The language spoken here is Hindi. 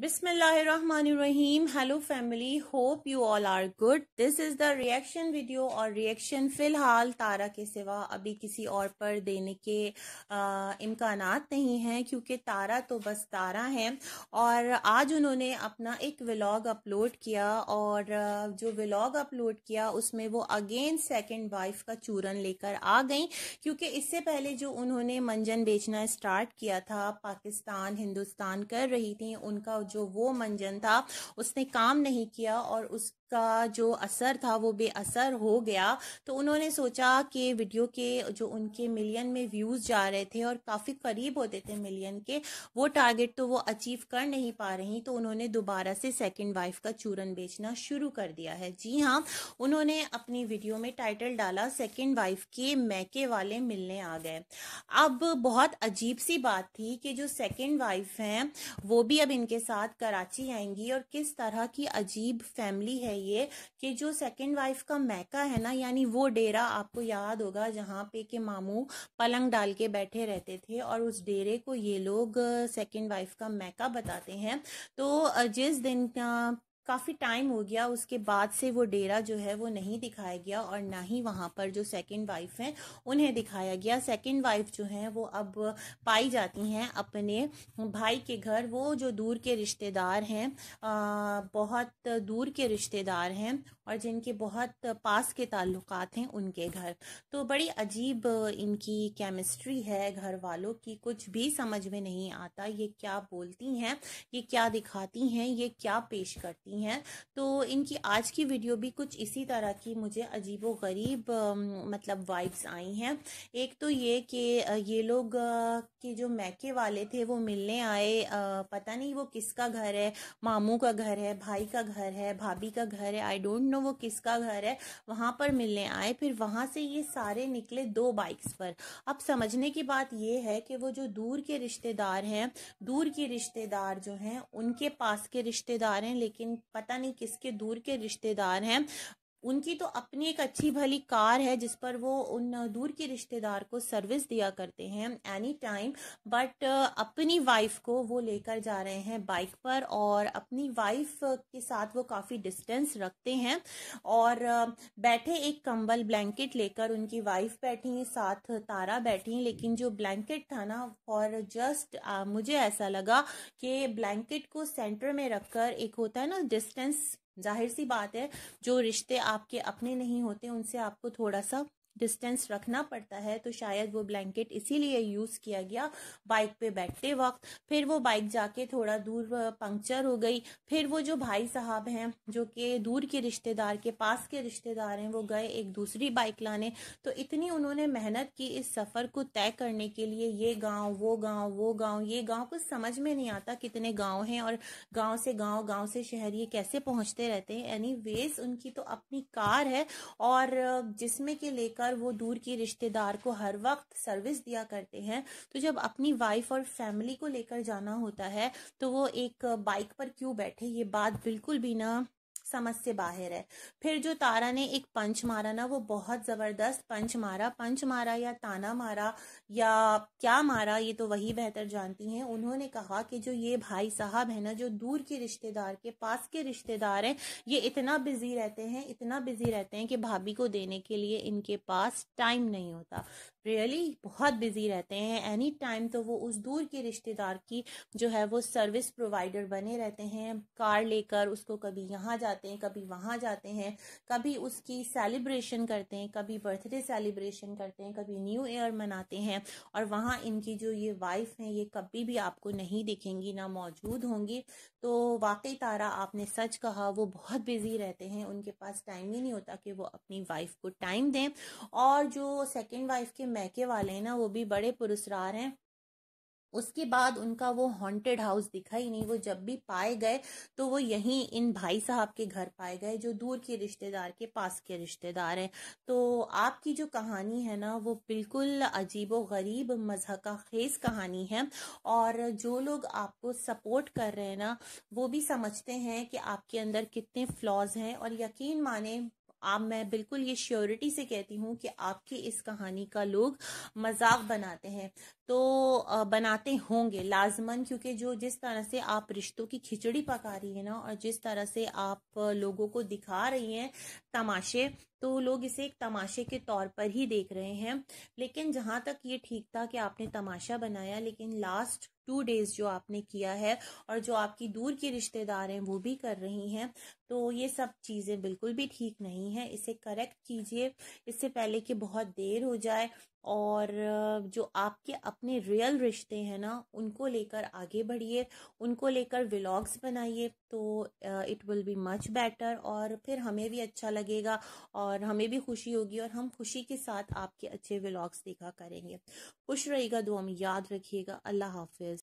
Bismillahirrahmanirrahim. Hello family hope you all are good this is the reaction video और रिएक्शन फिलहाल तारा के सिवा अभी किसी और पर देने के इम्कान नहीं हैं क्योंकि तारा तो बस तारा हैं और आज उन्होंने अपना एक व्लॉग अपलोड किया और जो व्लॉग अपलोड किया उसमें वो अगेन सेकंड वाइफ का चूरन लेकर आ गई क्योंकि इससे पहले जो उन्होंने मंजन बेचना स्टार्ट किया था पाकिस्तान हिंदुस्तान कर रही थी उनका जो वो मंजन था उसने काम नहीं किया और उस का जो असर था वो बेअसर हो गया तो उन्होंने सोचा कि वीडियो के जो उनके मिलियन में व्यूज़ जा रहे थे और काफ़ी करीब होते थे मिलियन के वो टारगेट तो वो अचीव कर नहीं पा रही तो उन्होंने दोबारा से सेकंड वाइफ का चूरन बेचना शुरू कर दिया है जी हाँ उन्होंने अपनी वीडियो में टाइटल डाला सेकेंड वाइफ के मैके वाले मिलने आ गए अब बहुत अजीब सी बात थी कि जो सेकेंड वाइफ हैं वो भी अब इनके साथ कराची आएंगी और किस तरह की अजीब फैमिली है चाहिए कि जो सेकंड वाइफ का मैका है ना यानी वो डेरा आपको याद होगा जहाँ पे के मामू पलंग डाल के बैठे रहते थे और उस डेरे को ये लोग सेकंड वाइफ का मैका बताते हैं तो जिस दिन का काफ़ी टाइम हो गया उसके बाद से वो डेरा जो है वो नहीं दिखाया गया और ना ही वहाँ पर जो सेकंड वाइफ हैं उन्हें दिखाया गया सेकंड वाइफ जो हैं वो अब पाई जाती हैं अपने भाई के घर वो जो दूर के रिश्तेदार हैं बहुत दूर के रिश्तेदार हैं और जिनके बहुत पास के ताल्लुक हैं उनके घर तो बड़ी अजीब इनकी केमिस्ट्री है घर वालों की कुछ भी समझ में नहीं आता ये क्या बोलती हैं ये क्या दिखाती हैं ये क्या पेश करती सकती हैं तो इनकी आज की वीडियो भी कुछ इसी तरह की मुझे अजीब गरीब मतलब वाइब्स आई हैं एक तो ये कि ये लोग के जो मैके वाले थे वो मिलने आए पता नहीं वो किसका घर है मामू का घर है भाई का घर है भाभी का घर है आई डोंट नो वो किसका घर है वहाँ पर मिलने आए फिर वहाँ से ये सारे निकले दो बाइक्स पर अब समझने की बात ये है कि वो जो दूर के रिश्तेदार हैं दूर के रिश्तेदार जो हैं उनके पास के रिश्तेदार हैं लेकिन पता नहीं किसके दूर के रिश्तेदार हैं उनकी तो अपनी एक अच्छी भली कार है जिस पर वो उन दूर के रिश्तेदार को सर्विस दिया करते हैं एनी टाइम बट अपनी वाइफ को वो लेकर जा रहे हैं बाइक पर और अपनी वाइफ के साथ वो काफ़ी डिस्टेंस रखते हैं और uh, बैठे एक कंबल ब्लैंकेट लेकर उनकी वाइफ बैठी हैं साथ तारा बैठी हैं लेकिन जो ब्लैंकेट था ना फॉर जस्ट uh, मुझे ऐसा लगा कि ब्लैंकेट को सेंटर में रखकर एक होता है ना डिस्टेंस जाहिर सी बात है जो रिश्ते आपके अपने नहीं होते उनसे आपको थोड़ा सा डिस्टेंस रखना पड़ता है तो शायद वो ब्लैंकेट इसीलिए यूज किया गया बाइक पे बैठते वक्त फिर वो बाइक जाके थोड़ा दूर पंक्चर हो गई फिर वो जो भाई साहब हैं जो कि दूर के रिश्तेदार के पास के रिश्तेदार हैं वो गए एक दूसरी बाइक लाने तो इतनी उन्होंने मेहनत की इस सफर को तय करने के लिए ये गाँव वो गाँव वो गाँव ये गाँव कुछ समझ में नहीं आता कितने गाँव हैं और गाँव से गाँव गाँव से शहर ये कैसे पहुंचते रहते हैं एनी उनकी तो अपनी कार है और जिसमें के लेकर कर वो दूर के रिश्तेदार को हर वक्त सर्विस दिया करते हैं तो जब अपनी वाइफ और फैमिली को लेकर जाना होता है तो वो एक बाइक पर क्यों बैठे ये बात बिल्कुल भी ना समझ से बाहर है फिर जो तारा ने एक पंच मारा ना वो बहुत जबरदस्त पंच मारा पंच मारा या ताना मारा या क्या मारा ये तो वही बेहतर जानती हैं उन्होंने कहा कि जो ये भाई साहब है ना जो दूर के रिश्तेदार के पास के रिश्तेदार हैं ये इतना बिजी रहते हैं इतना बिजी रहते हैं कि भाभी को देने के लिए इनके पास टाइम नहीं होता रियली really, बहुत बिजी रहते हैं एनी टाइम तो वो उस दूर के रिश्तेदार की जो है वो सर्विस प्रोवाइडर बने रहते हैं कार लेकर उसको कभी यहाँ जाते हैं कभी वहाँ जाते हैं कभी उसकी सेलिब्रेशन करते हैं कभी बर्थडे सेलिब्रेशन करते हैं कभी न्यू ईयर मनाते हैं और वहाँ इनकी जो ये वाइफ हैं ये कभी भी आपको नहीं दिखेंगी ना मौजूद होंगी तो वाकई तारा आपने सच कहा वो बहुत बिजी रहते हैं उनके पास टाइम ही नहीं होता कि वो अपनी वाइफ को टाइम दें और जो सेकेंड वाइफ के मैके वाले हैं ना वो भी बड़े पुरस्कार हैं उसके बाद उनका वो हॉन्टेड हाउस दिखा ही नहीं वो जब भी पाए गए तो वो यहीं इन भाई साहब के घर पाए गए जो दूर के रिश्तेदार के पास के रिश्तेदार हैं तो आपकी जो कहानी है ना वो बिल्कुल अजीब व गरीब मजहका खेज कहानी है और जो लोग आपको सपोर्ट कर रहे हैं ना वो भी समझते हैं कि आपके अंदर कितने फ्लॉज हैं और यकीन माने आप मैं बिल्कुल ये श्योरिटी से कहती हूँ कि आपकी इस कहानी का लोग मजाक बनाते हैं तो बनाते होंगे लाजमन क्योंकि जो जिस तरह से आप रिश्तों की खिचड़ी पका रही है ना और जिस तरह से आप लोगों को दिखा रही हैं तमाशे तो लोग इसे एक तमाशे के तौर पर ही देख रहे हैं लेकिन जहां तक ये ठीक था कि आपने तमाशा बनाया लेकिन लास्ट टू डेज जो आपने किया है और जो आपकी दूर की रिश्तेदार हैं वो भी कर रही हैं तो ये सब चीज़ें बिल्कुल भी ठीक नहीं है इसे करेक्ट कीजिए इससे पहले कि बहुत देर हो जाए और जो आपके अपने रियल रिश्ते हैं ना उनको लेकर आगे बढ़िए उनको लेकर व्लॉग्स बनाइए तो it will be much better और फिर हमें भी अच्छा लगेगा और हमें भी खुशी होगी और हम खुशी के साथ आपके अच्छे व्लॉग्स देखा करेंगे खुश रहेगा दुआ में याद रखिएगा अल्लाह हाफिज